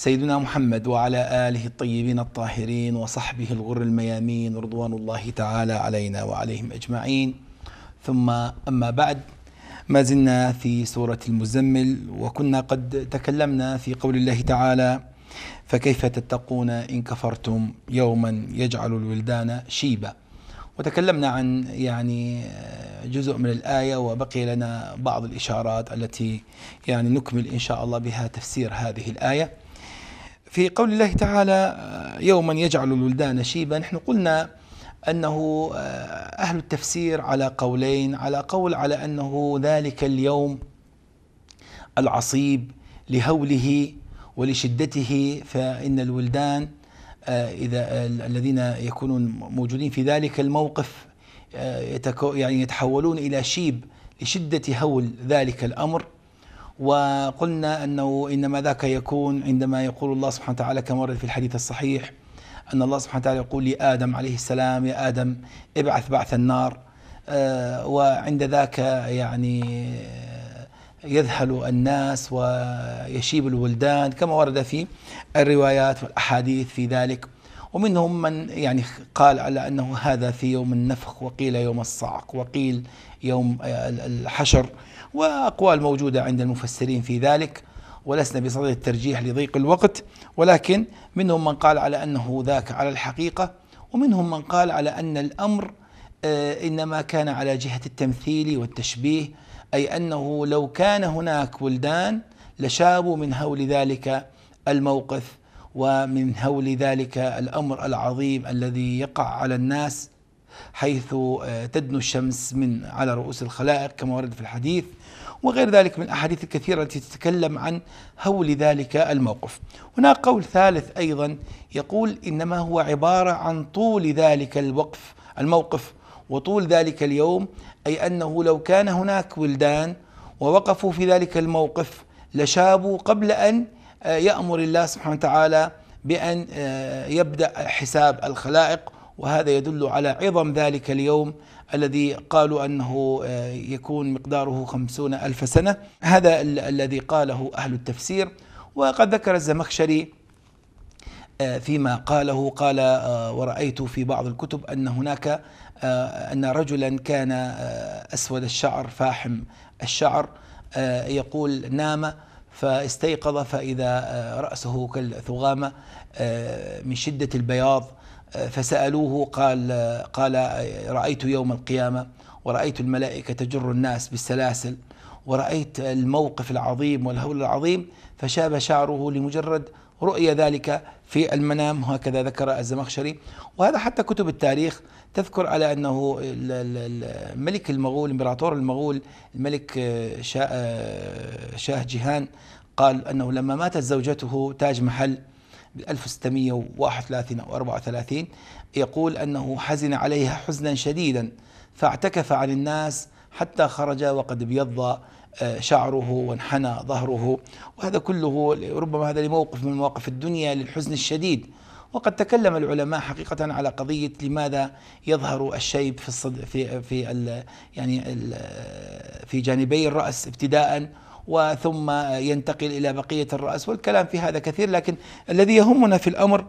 سيدنا محمد وعلى آله الطيبين الطاهرين وصحبه الغر الميامين رضوان الله تعالى علينا وعليهم أجمعين ثم أما بعد ما زلنا في سورة المزمل وكنا قد تكلمنا في قول الله تعالى فكيف تتقون إن كفرتم يوما يجعل الولدان شيبا وتكلمنا عن يعني جزء من الآية وبقي لنا بعض الإشارات التي يعني نكمل إن شاء الله بها تفسير هذه الآية في قول الله تعالى آه، يوما يجعل الولدان شيبا نحن قلنا أنه آه، أهل التفسير على قولين على قول على أنه ذلك اليوم العصيب لهوله ولشدته فإن الولدان آه، إذا الذين يكونون موجودين في ذلك الموقف يعني يتحولون إلى شيب لشدة هول ذلك الأمر وقلنا أنه إنما ذاك يكون عندما يقول الله سبحانه وتعالى كما ورد في الحديث الصحيح أن الله سبحانه وتعالى يقول لآدم عليه السلام يا آدم ابعث بعث النار آه، وعند ذاك يعني آه، يذهل الناس ويشيب الولدان كما ورد في الروايات والأحاديث في ذلك ومنهم من يعني قال على أنه هذا في يوم النفخ وقيل يوم الصعق وقيل يوم آه، الحشر وأقوال موجودة عند المفسرين في ذلك ولسنا بصدد الترجيح لضيق الوقت ولكن منهم من قال على أنه ذاك على الحقيقة ومنهم من قال على أن الأمر آه، إنما كان على جهة التمثيل والتشبيه أي أنه لو كان هناك ولدان لشابوا من هول ذلك الموقف ومن هول ذلك الامر العظيم الذي يقع على الناس حيث آه، تدنو الشمس من على رؤوس الخلائق كما ورد في الحديث وغير ذلك من الأحاديث الكثيرة التي تتكلم عن هول ذلك الموقف هناك قول ثالث أيضا يقول إنما هو عبارة عن طول ذلك الوقف الموقف وطول ذلك اليوم أي أنه لو كان هناك ولدان ووقفوا في ذلك الموقف لشابوا قبل أن آه، يأمر الله سبحانه وتعالى بأن آه، يبدأ حساب الخلائق وهذا يدل على عظم ذلك اليوم الذي قالوا أنه آه، يكون مقداره خمسون ألف سنة هذا ال- الذي قاله أهل التفسير وقد ذكر الزمخشري آه، فيما قاله قال آه، ورأيت في بعض الكتب أن هناك أن رجلا كان أسود الشعر فاحم الشعر يقول نام فاستيقظ فإذا رأسه كالثغامة من شدة البياض فسألوه قال قال رأيت يوم القيامة ورأيت الملائكة تجر الناس بالسلاسل ورأيت الموقف العظيم والهول العظيم فشاب شعره لمجرد رؤية ذلك في المنام هكذا ذكر الزمخشري وهذا حتى كتب التاريخ تذكر على أنه الملك المغول إمبراطور المغول الملك شاه جيهان قال أنه لما ماتت زوجته تاج محل 1631 أو 34 يقول أنه حزن عليها حزنا شديدا فاعتكف عن الناس حتى خرج وقد ابيض آه، شعره وانحنى ظهره وهذا كله ربما هذا لموقف من مواقف الدنيا للحزن الشديد وقد تكلم العلماء حقيقة على قضية لماذا يظهر الشيب في الصد في في ال يعني ال في جانبي الرأس ابتداء وثم ينتقل إلى بقية الرأس والكلام في هذا كثير لكن الذي يهمنا في الأمر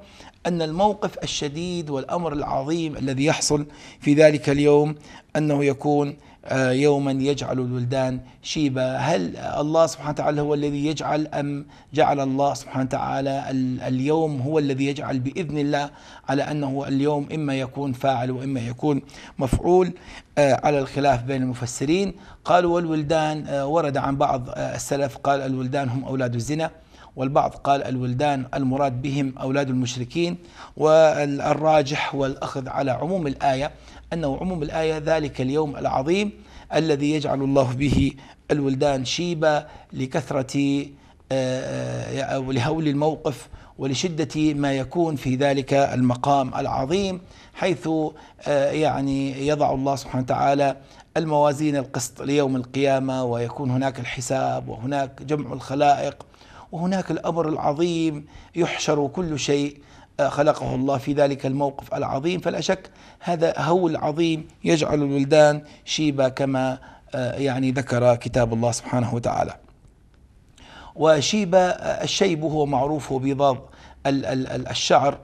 أن الموقف الشديد والأمر العظيم الذي يحصل في ذلك اليوم أنه يكون آه، يوما يجعل الولدان شيبا هل الله سبحانه وتعالى هو الذي يجعل أم جعل الله سبحانه وتعالى اليوم هو الذي يجعل بإذن الله على أنه اليوم إما يكون فاعل وإما يكون مفعول آه، على الخلاف بين المفسرين قالوا والولدان آه، ورد عن بعض السلف قال الولدان هم أولاد الزنا والبعض قال الولدان المراد بهم أولاد المشركين والراجح والأخذ على عموم الآية أنه عموم الآية ذلك اليوم العظيم الذي يجعل الله به الولدان شيبا لكثرة أو آه، آه، لهول الموقف ولشدة ما يكون في ذلك المقام العظيم حيث آه، يعني يضع الله سبحانه وتعالى الموازين القسط ليوم القيامة ويكون هناك الحساب وهناك جمع الخلائق وهناك الأمر العظيم يحشر كل شيء آه، خلقه الله في ذلك الموقف العظيم فلا شك هذا هول عظيم يجعل الولدان شيبة كما آه، يعني ذكر كتاب الله سبحانه وتعالى وشيبة آه، الشيب هو معروف بضاد الشعر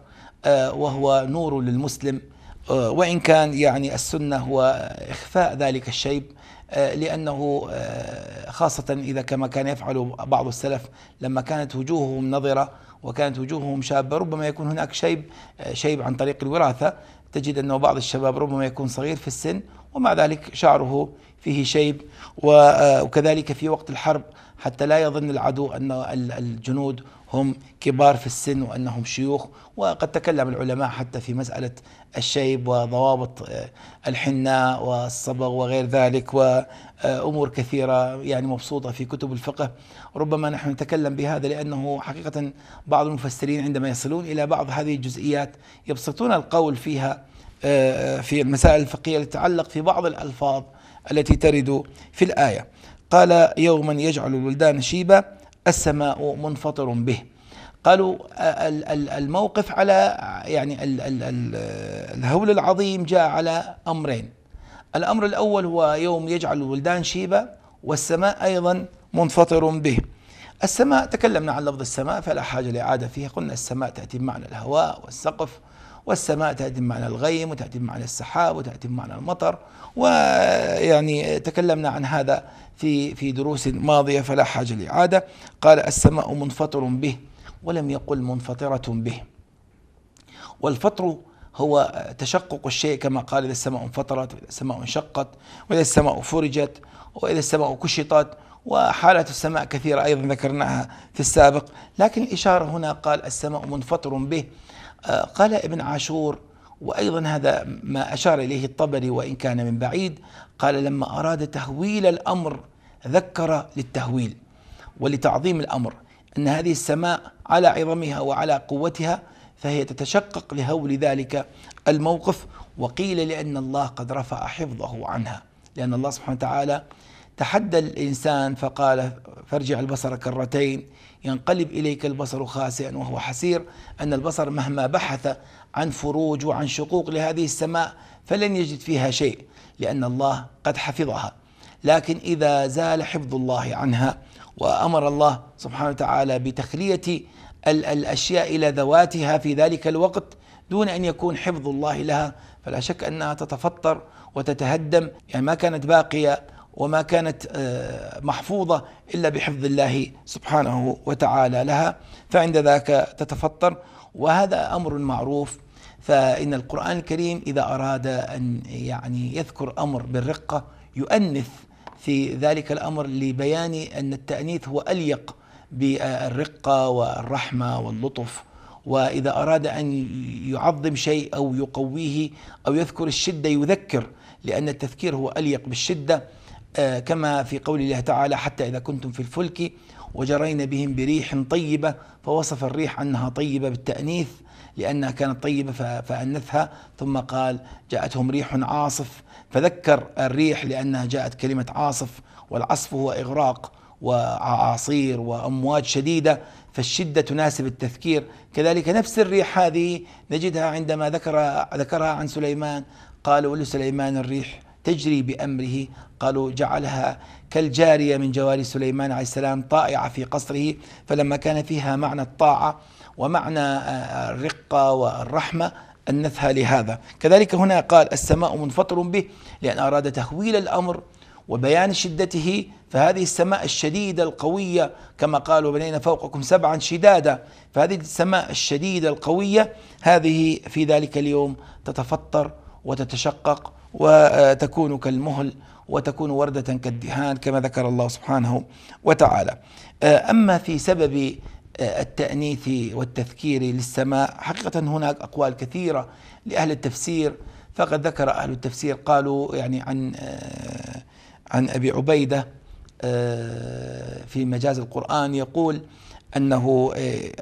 وهو نور للمسلم وإن كان يعني السنة هو إخفاء ذلك الشيب آه، لأنه آه، خاصة إذا كما كان يفعل بعض السلف لما كانت وجوههم نظرة وكانت وجوههم شابة ربما يكون هناك شيب آه، شيب عن طريق الوراثة تجد أنه بعض الشباب ربما يكون صغير في السن ومع ذلك شعره فيه شيب وكذلك في وقت الحرب حتى لا يظن العدو أن الجنود هم كبار في السن وأنهم شيوخ وقد تكلم العلماء حتى في مسألة الشيب وضوابط آه، الحناء والصبغ وغير ذلك وأمور كثيرة يعني مبسوطة في كتب الفقه ربما نحن نتكلم بهذا لأنه حقيقة بعض المفسرين عندما يصلون إلى بعض هذه الجزئيات يبسطون القول فيها آه، في المسائل الفقهية التي تتعلق في بعض الألفاظ التي ترد في الآية قال يوما يجعل الولدان شيبا السماء منفطر به قالوا آه، الموقف على يعني الهول العظيم جاء على امرين الامر الاول هو يوم يجعل الولدان شيبا والسماء ايضا منفطر به السماء تكلمنا عن لفظ السماء فلا حاجه لاعاده فيها قلنا السماء تاتي بمعنى الهواء والسقف والسماء تأتي بمعنى الغيم وتأتي بمعنى السحاب وتأتي بمعنى المطر ويعني تكلمنا عن هذا في في دروس ماضية فلا حاجة لإعادة قال السماء منفطر به ولم يقل منفطرة به والفطر هو تشقق الشيء كما قال إذا السماء انفطرت وإذا السماء انشقت وإذا السماء فرجت وإذا السماء كشطت وحالة السماء كثيرة أيضا ذكرناها في السابق لكن الإشارة هنا قال السماء منفطر به آه، قال ابن عاشور وأيضا هذا ما أشار إليه الطبري وإن كان من بعيد قال لما أراد تهويل الأمر ذكر للتهويل ولتعظيم الأمر أن هذه السماء على عظمها وعلى قوتها فهي تتشقق لهول ذلك الموقف وقيل لأن الله قد رفع حفظه عنها لأن الله سبحانه وتعالى تحدى الإنسان فقال فارجع البصر كرتين ينقلب إليك البصر خاسئا وهو حسير أن البصر مهما بحث عن فروج وعن شقوق لهذه السماء فلن يجد فيها شيء لأن الله قد حفظها لكن إذا زال حفظ الله عنها وأمر الله سبحانه وتعالى بتخلية الأشياء إلى ذواتها في ذلك الوقت دون أن يكون حفظ الله لها فلا شك أنها تتفطر وتتهدم يعني ما كانت باقية وما كانت آه، محفوظة إلا بحفظ الله سبحانه وتعالى لها فعند ذاك تتفطر وهذا أمر معروف فإن القرآن الكريم إذا أراد أن يعني يذكر أمر بالرقة يؤنث في ذلك الأمر لبيان أن التأنيث هو أليق بالرقة والرحمة واللطف وإذا أراد أن يعظم شيء أو يقويه أو يذكر الشدة يذكر لأن التذكير هو أليق بالشدة آه، كما في قول الله تعالى حتى إذا كنتم في الفلك وجرينا بهم بريح طيبة فوصف الريح أنها طيبة بالتأنيث لأنها كانت طيبة فأنثها ثم قال جاءتهم ريح عاصف فذكر الريح لأنها جاءت كلمة عاصف والعصف هو إغراق وعاصير وأمواج شديدة فالشدة تناسب التذكير كذلك نفس الريح هذه نجدها عندما ذكر ذكرها عن سليمان قالوا لسليمان الريح تجري بأمره قالوا جعلها كالجارية من جواري سليمان عليه السلام طائعة في قصره فلما كان فيها معنى الطاعة ومعنى آه، الرقة والرحمة أنثها لهذا كذلك هنا قال السماء منفطر به لأن أراد تهويل الأمر وبيان شدته فهذه السماء الشديدة القوية كما قالوا بنينا فوقكم سبعا شدادا فهذه السماء الشديدة القوية هذه في ذلك اليوم تتفطر وتتشقق وتكون كالمهل وتكون وردة كالدهان كما ذكر الله سبحانه وتعالى آه، أما في سبب آه، التأنيث والتذكير للسماء حقيقة هناك أقوال كثيرة لأهل التفسير فقد ذكر أهل التفسير قالوا يعني عن آه، عن أبي عبيدة في مجاز القرآن يقول أنه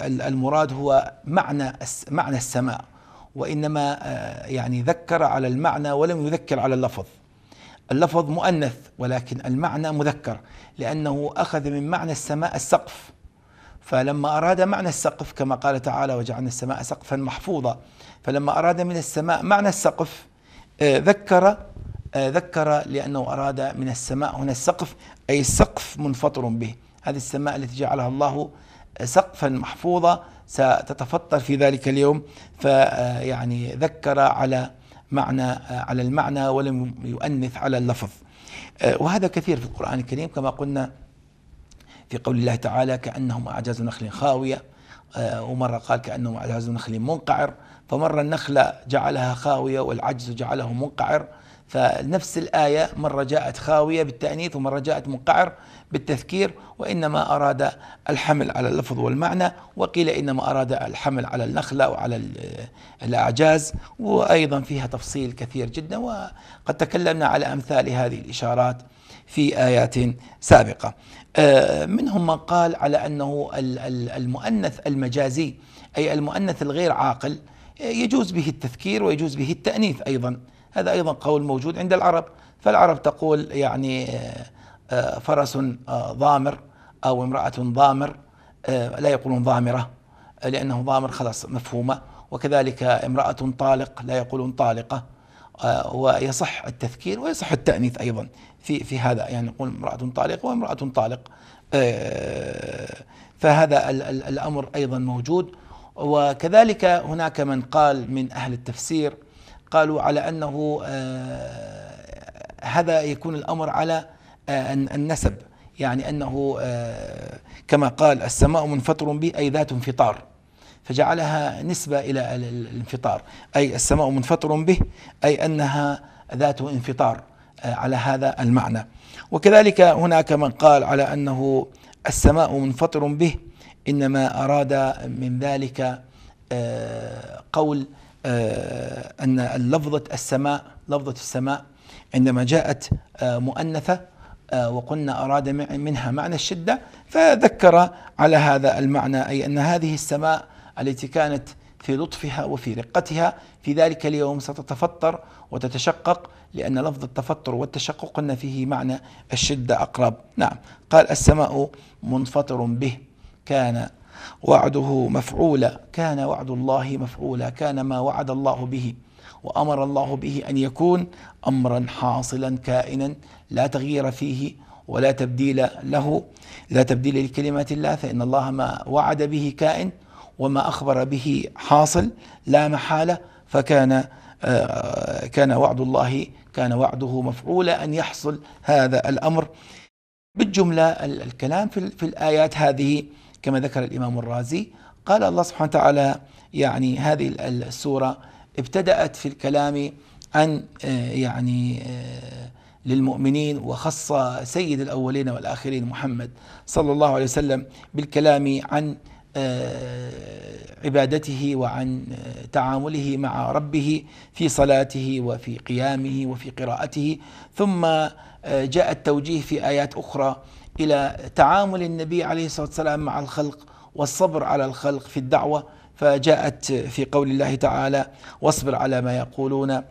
المراد هو معنى معنى السماء وإنما آه، يعني ذكر على المعنى ولم يذكر على اللفظ اللفظ مؤنث ولكن المعنى مذكر لأنه أخذ من معنى السماء السقف فلما أراد معنى السقف كما قال تعالى وجعلنا السماء سقفا محفوظا فلما أراد من السماء معنى السقف آه، ذكر آه، ذكر لأنه أراد من السماء هنا السقف أي السقف منفطر به هذه السماء التي جعلها الله سقفا محفوظة ستتفطر في ذلك اليوم فيعني آه، ذكر على معنى آه، على المعنى ولم يؤنث على اللفظ آه، وهذا كثير في القرآن الكريم كما قلنا في قول الله تعالى كأنهم أعجاز نخل خاوية ومرة قال كأنهم أعجاز نخل منقعر فمرة النخلة جعلها خاوية والعجز جعله منقعر فنفس الآية مرة جاءت خاوية بالتأنيث ومرة جاءت منقعر بالتذكير وإنما أراد الحمل على اللفظ والمعنى وقيل إنما أراد الحمل على النخلة وعلى الأعجاز وأيضا فيها تفصيل كثير جدا وقد تكلمنا على أمثال هذه الإشارات في آيات سابقة آه، منهم من قال على أنه المؤنث المجازي أي المؤنث الغير عاقل يجوز به التذكير ويجوز به التأنيث أيضا هذا أيضا قول موجود عند العرب فالعرب تقول يعني آه، آه، فرس آه، ضامر أو امرأة ضامر لا يقولون ضامرة لأنه ضامر خلاص مفهومة وكذلك امرأة طالق لا يقولون طالقة ويصح التذكير ويصح التأنيث أيضا في في هذا يعني نقول امرأة طالق وامرأة طالق فهذا الأمر أيضا موجود وكذلك هناك من قال من أهل التفسير قالوا على أنه آه، هذا يكون الأمر على النسب آه، يعني أنه آه، كما قال السماء منفطر به أي ذات انفطار فجعلها نسبة إلى الانفطار أي السماء منفطر به أي أنها ذات انفطار على هذا المعنى وكذلك هناك من قال على أنه السماء منفطر به إنما أراد من ذلك قول آه، أن لفظة السماء لفظة السماء عندما جاءت آه، مؤنثة آه، وقلنا أراد منها معنى الشدة فذكر على هذا المعنى أي أن هذه السماء التي كانت في لطفها وفي رقتها في ذلك اليوم ستتفطر وتتشقق لأن لفظ التفطر والتشقق قلنا فيه معنى الشدة أقرب نعم قال السماء منفطر به كان وعده مفعولا كان وعد الله مفعولا كان ما وعد الله به وامر الله به ان يكون امرا حاصلا كائنا لا تغيير فيه ولا تبديل له لا تبديل لكلمات الله فان الله ما وعد به كائن وما اخبر به حاصل لا محاله فكان آه، كان وعد الله كان وعده مفعولا ان يحصل هذا الامر بالجمله الكلام في الايات هذه كما ذكر الإمام الرازي قال الله سبحانه وتعالى يعني هذه السورة ابتدأت في الكلام عن آه، يعني آه، للمؤمنين وخص سيد الأولين والآخرين محمد صلى الله عليه وسلم بالكلام عن آه، عبادته وعن تعامله مع ربه في صلاته وفي قيامه وفي قراءته ثم جاء التوجيه في آيات أخرى إلى تعامل النبي عليه الصلاة والسلام مع الخلق والصبر على الخلق في الدعوة فجاءت في قول الله تعالى واصبر على ما يقولون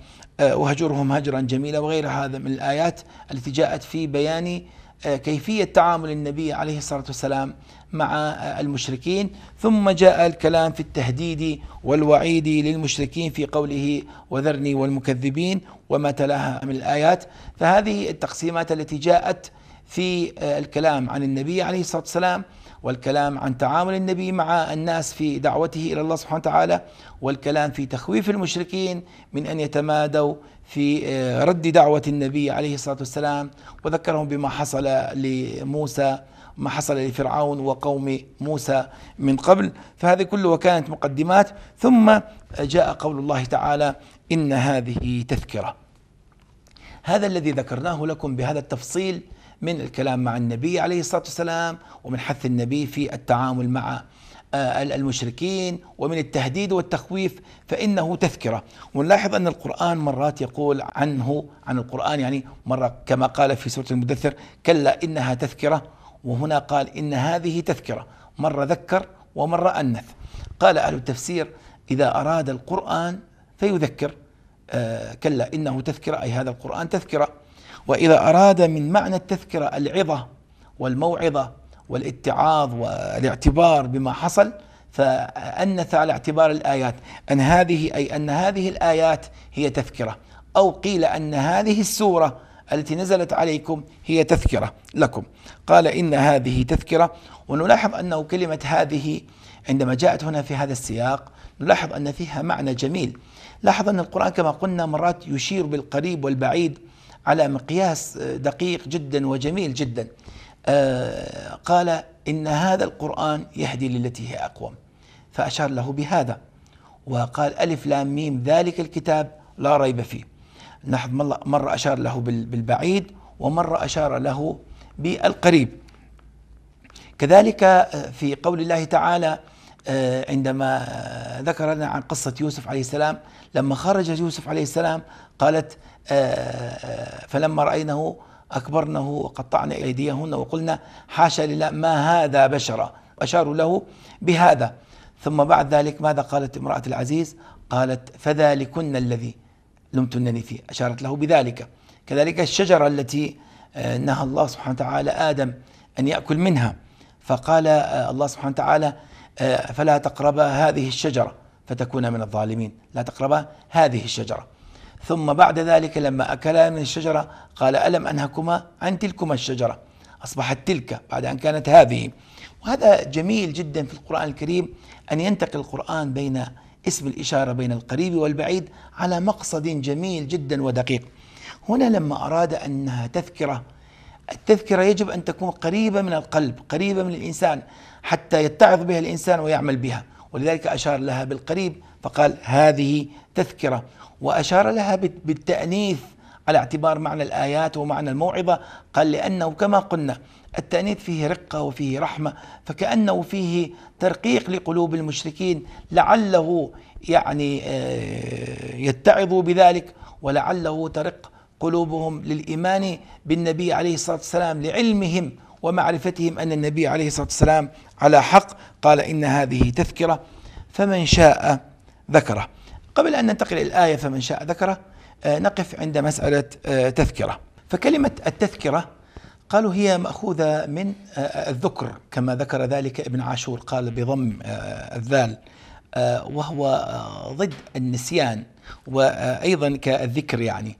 آه، وهجرهم هجرا جميلا وغير هذا من الآيات التي جاءت في بيان آه، كيفية تعامل النبي عليه الصلاة والسلام مع آه، المشركين ثم جاء الكلام في التهديد والوعيد للمشركين في قوله وذرني والمكذبين وما تلاها من الآيات فهذه التقسيمات التي جاءت في آه، الكلام عن النبي عليه الصلاه والسلام والكلام عن تعامل النبي مع الناس في دعوته الى الله سبحانه وتعالى والكلام في تخويف المشركين من ان يتمادوا في آه، رد دعوه النبي عليه الصلاه والسلام وذكرهم بما حصل لموسى ما حصل لفرعون وقوم موسى من قبل فهذه كلها كانت مقدمات ثم جاء قول الله تعالى ان هذه تذكره هذا الذي ذكرناه لكم بهذا التفصيل من الكلام مع النبي عليه الصلاة والسلام ومن حث النبي في التعامل مع آه، المشركين ومن التهديد والتخويف فإنه تذكرة ونلاحظ أن القرآن مرات يقول عنه عن القرآن يعني مرة كما قال في سورة المدثر كلا إنها تذكرة وهنا قال إن هذه تذكرة مرة ذكر ومرة أنث قال أهل التفسير إذا أراد القرآن فيذكر آه، كلا إنه تذكرة أي هذا القرآن تذكرة وإذا أراد من معنى التذكرة العظة والموعظة والاتعاظ والاعتبار بما حصل فأنث على اعتبار الآيات أن هذه أي أن هذه الآيات هي تذكرة أو قيل أن هذه السورة التي نزلت عليكم هي تذكرة لكم قال إن هذه تذكرة ونلاحظ أنه كلمة هذه عندما جاءت هنا في هذا السياق نلاحظ أن فيها معنى جميل لاحظ أن القرآن كما قلنا مرات يشير بالقريب والبعيد على مقياس دقيق جدا وجميل جدا آه، قال إن هذا القرآن يهدي للتي هي أقوم فأشار له بهذا وقال ألف لام ميم ذلك الكتاب لا ريب فيه نحن مرة أشار له بالبعيد ومرة أشار له بالقريب كذلك آه، في قول الله تعالى آه، عندما ذكر لنا عن قصة يوسف عليه السلام لما خرج يوسف عليه السلام قالت آه، آه، فلما رأينه أكبرنه وقطعنا أيديهن وقلنا حاشا لله ما هذا بشرا أشاروا له بهذا ثم بعد ذلك ماذا قالت امرأة العزيز قالت فذلكن الذي لمتنني فيه أشارت له بذلك كذلك الشجرة التي آه، نهى الله سبحانه وتعالى آدم أن يأكل منها فقال الله سبحانه وتعالى فلا تقربا هذه الشجرة فتكون من الظالمين لا تقربا هذه الشجرة ثم بعد ذلك لما أكلا من الشجرة قال ألم أنهكما عن تلكما الشجرة أصبحت تلك بعد أن كانت هذه وهذا جميل جدا في القرآن الكريم أن ينتقل القرآن بين اسم الإشارة بين القريب والبعيد على مقصد جميل جدا ودقيق هنا لما أراد أنها تذكرة التذكرة يجب أن تكون قريبة من القلب قريبة من الإنسان حتى يتعظ بها الإنسان ويعمل بها ولذلك أشار لها بالقريب فقال هذه تذكرة وأشار لها بالتأنيث على اعتبار معنى الآيات ومعنى الموعظة قال لأنه كما قلنا التأنيث فيه رقة وفيه رحمة فكأنه فيه ترقيق لقلوب المشركين لعله يعني آه، يتعظوا بذلك ولعله ترق قلوبهم للإيمان بالنبي عليه الصلاة والسلام لعلمهم ومعرفتهم أن النبي عليه الصلاة والسلام على حق قال إن هذه تذكرة فمن شاء ذكره قبل أن ننتقل إلى الآية فمن شاء ذكره آه، نقف عند مسألة آه، تذكرة فكلمة التذكرة قالوا هي مأخوذة من آه، الذكر كما ذكر ذلك ابن عاشور قال بضم الذال وهو ضد النسيان وأيضا كالذكر يعني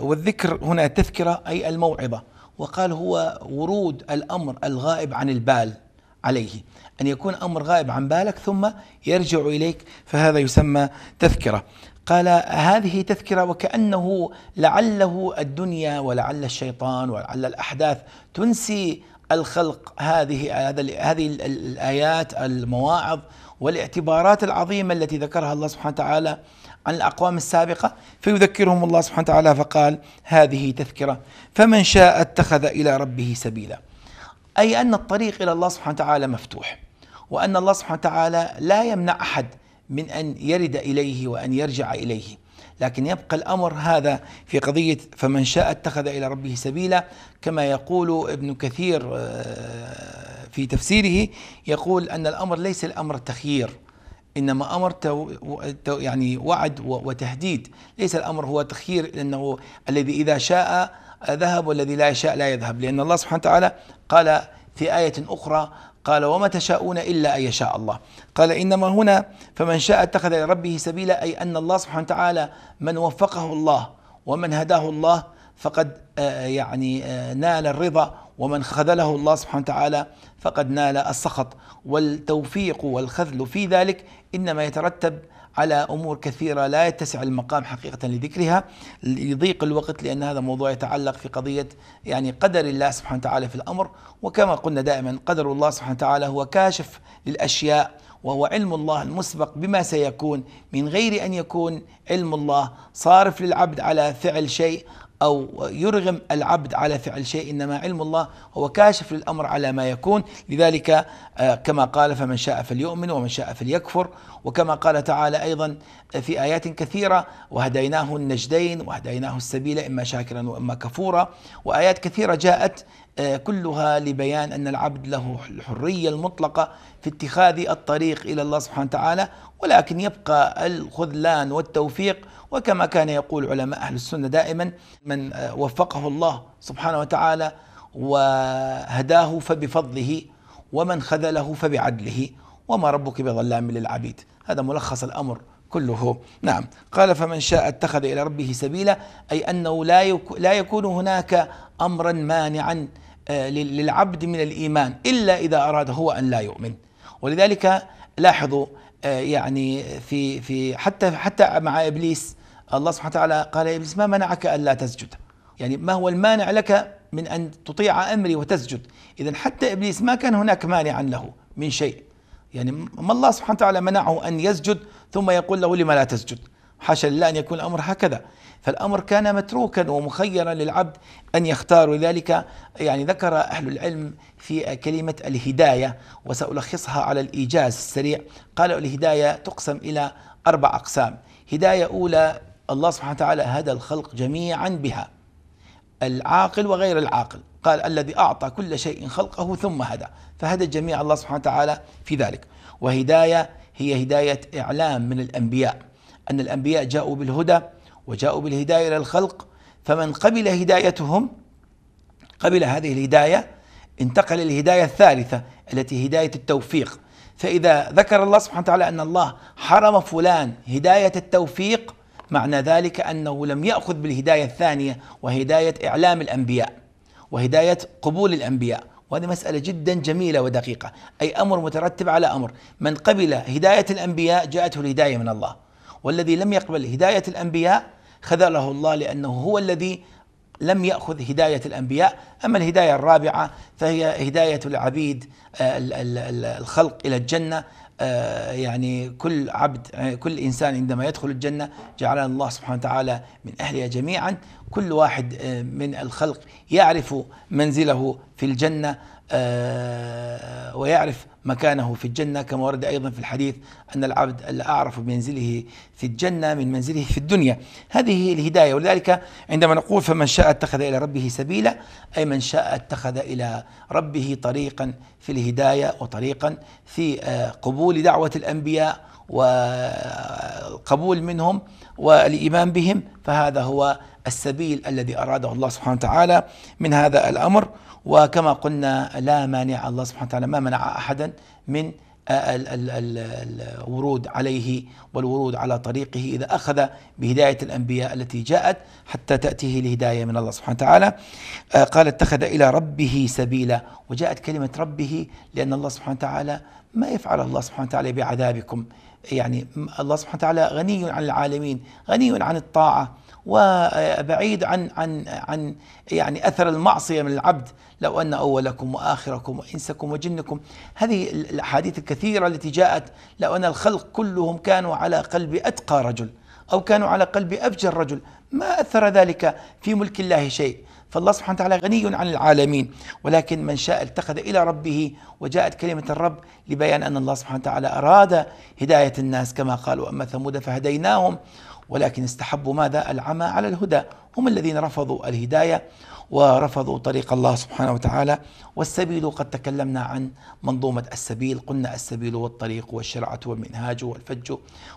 والذكر هنا تذكرة أي الموعظة وقال هو ورود الأمر الغائب عن البال عليه أن يكون أمر غائب عن بالك ثم يرجع إليك فهذا يسمى تذكرة قال هذه تذكرة وكأنه لعله الدنيا ولعل الشيطان ولعل الأحداث تنسي الخلق هذه هذه الآيات المواعظ والاعتبارات العظيمة التي ذكرها الله سبحانه وتعالى عن الأقوام السابقة فيذكرهم الله سبحانه وتعالى فقال هذه تذكرة فمن شاء اتخذ إلى ربه سبيلا أي أن الطريق إلى الله سبحانه وتعالى مفتوح وأن الله سبحانه وتعالى لا يمنع أحد من أن يرد إليه وأن يرجع إليه لكن يبقى الامر هذا في قضيه فمن شاء اتخذ الى ربه سبيلا كما يقول ابن كثير آه، في تفسيره يقول ان الامر ليس الامر تخيير انما امر يعني وعد وتهديد ليس الامر هو تخيير لانه الذي اذا شاء ذهب والذي لا يشاء لا يذهب لان الله سبحانه وتعالى قال في ايه اخرى قال وما تشاءون إلا أن يشاء الله قال إنما هنا فمن شاء اتخذ إلى ربه سبيلا أي أن الله سبحانه وتعالى من وفقه الله ومن هداه الله فقد آه، يعني آه، نال الرضا ومن خذله الله سبحانه وتعالى فقد نال السخط والتوفيق والخذل في ذلك إنما يترتب على امور كثيره لا يتسع المقام حقيقه لذكرها يضيق الوقت لان هذا موضوع يتعلق في قضيه يعني قدر الله سبحانه وتعالى في الامر وكما قلنا دائما قدر الله سبحانه وتعالى هو كاشف للاشياء وهو علم الله المسبق بما سيكون من غير ان يكون علم الله صارف للعبد على فعل شيء أو يرغم العبد على فعل شيء إنما علم الله هو كاشف للأمر على ما يكون لذلك آه، كما قال فمن شاء فليؤمن ومن شاء فليكفر وكما قال تعالى أيضا في آيات كثيرة وهديناه النجدين وهديناه السبيل إما شاكرا وإما كفورا وآيات كثيرة جاءت آه، كلها لبيان أن العبد له الحرية المطلقة في اتخاذ الطريق إلى الله سبحانه وتعالى ولكن يبقى الخذلان والتوفيق وكما كان يقول علماء أهل السنة دائما من آه، وفقه الله سبحانه وتعالى وهداه فبفضله ومن خذله فبعدله وما ربك بظلام للعبيد هذا ملخص الأمر كله نعم قال فمن شاء اتخذ إلى ربه سبيلا أي أنه لا لا يكون هناك أمرا مانعا آه، للعبد من الإيمان إلا إذا أراد هو أن لا يؤمن ولذلك لاحظوا آه، يعني في في حتى حتى مع ابليس الله سبحانه وتعالى قال يا ابليس ما منعك ألا تسجد يعني ما هو المانع لك من أن تطيع أمري وتسجد إذا حتى إبليس ما كان هناك مانعا له من شيء يعني ما الله سبحانه وتعالى منعه أن يسجد ثم يقول له لما لا تسجد حاشا لله أن يكون الأمر هكذا فالأمر كان متروكا ومخيرا للعبد أن يختار ولذلك يعني ذكر أهل العلم في كلمة الهداية وسألخصها على الإيجاز السريع قالوا الهداية تقسم إلى أربع أقسام هداية أولى الله سبحانه وتعالى هدى الخلق جميعا بها العاقل وغير العاقل قال الذي أعطى كل شيء خلقه ثم هدى فهدى الجميع الله سبحانه وتعالى في ذلك وهداية هي هداية إعلام من الأنبياء أن الأنبياء جاءوا بالهدى وجاءوا بالهداية للخلق فمن قبل هدايتهم قبل هذه الهداية انتقل الهداية الثالثة التي هداية التوفيق فإذا ذكر الله سبحانه وتعالى أن الله حرم فلان هداية التوفيق معنى ذلك انه لم ياخذ بالهدايه الثانيه وهدايه اعلام الانبياء وهدايه قبول الانبياء وهذه مسألة جدا جميلة ودقيقة أي أمر مترتب على أمر من قبل هداية الأنبياء جاءته الهداية من الله والذي لم يقبل هداية الأنبياء خذله الله لأنه هو الذي لم يأخذ هداية الأنبياء أما الهداية الرابعة فهي هداية العبيد آه، الخلق إلى الجنة آه، يعني كل عبد آه، كل انسان عندما يدخل الجنه جعلنا الله سبحانه وتعالى من اهلها جميعا كل واحد آه، من الخلق يعرف منزله في الجنه آه، ويعرف مكانه في الجنة كما ورد أيضا في الحديث أن العبد الأعرف بمنزله في الجنة من منزله في الدنيا هذه الهداية ولذلك عندما نقول فمن شاء اتخذ إلى ربه سبيلا أي من شاء اتخذ إلى ربه طريقا في الهداية وطريقا في آه، قبول دعوة الأنبياء والقبول منهم والإيمان بهم فهذا هو السبيل الذي أراده الله سبحانه وتعالى من هذا الأمر وكما قلنا لا مانع الله سبحانه وتعالى ما منع أحدا من آه، الورود عليه والورود على طريقه إذا أخذ بهداية الأنبياء التي جاءت حتى تأتيه الهداية من الله سبحانه وتعالى آه، قال اتخذ إلى ربه سبيلا وجاءت كلمة ربه لأن الله سبحانه وتعالى ما يفعل الله سبحانه وتعالى بعذابكم يعني الله سبحانه وتعالى غني عن العالمين غني عن الطاعة وبعيد عن عن عن يعني اثر المعصيه من العبد لو ان اولكم واخركم وانسكم وجنكم هذه الاحاديث الكثيره التي جاءت لو ان الخلق كلهم كانوا على قلب اتقى رجل او كانوا على قلب ابجر رجل ما اثر ذلك في ملك الله شيء فالله سبحانه وتعالى غني عن العالمين ولكن من شاء اتخذ إلى ربه وجاءت كلمة الرب لبيان أن الله سبحانه وتعالى أراد هداية الناس كما قال وأما ثمود فهديناهم ولكن استحبوا ماذا العمى على الهدى هم الذين رفضوا الهداية ورفضوا طريق الله سبحانه وتعالى والسبيل قد تكلمنا عن منظومة السبيل قلنا السبيل والطريق والشرعة والمنهاج والفج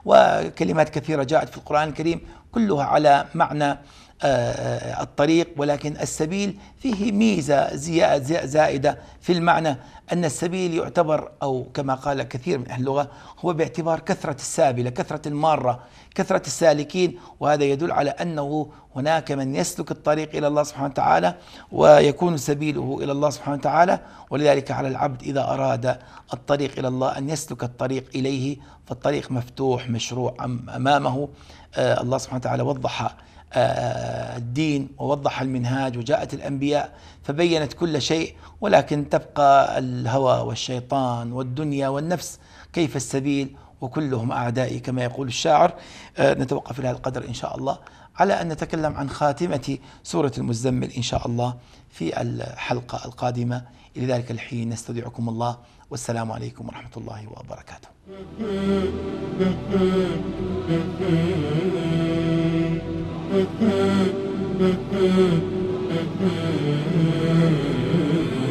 وكلمات كثيرة جاءت في القرآن الكريم كلها على معنى آه، آه، الطريق ولكن السبيل فيه ميزة زيادة زائدة في المعنى أن السبيل يعتبر أو كما قال كثير من أهل اللغة هو باعتبار كثرة السابلة كثرة المارة كثرة السالكين وهذا يدل على أنه هناك من يسلك الطريق إلى الله سبحانه وتعالى ويكون سبيله إلى الله سبحانه وتعالى ولذلك على العبد إذا أراد الطريق إلى الله أن يسلك الطريق إليه فالطريق مفتوح مشروع أمامه آه، الله سبحانه وتعالى وضح الدين ووضح المنهاج وجاءت الأنبياء فبينت كل شيء ولكن تبقى الهوى والشيطان والدنيا والنفس كيف السبيل وكلهم أعدائي كما يقول الشاعر آه، نتوقف لهذا القدر إن شاء الله على أن نتكلم عن خاتمة سورة المزمل إن شاء الله في الحلقة القادمة إلى ذلك الحين نستودعكم الله والسلام عليكم ورحمة الله وبركاته Thank mm-hmm. you. Mm-hmm. Mm-hmm.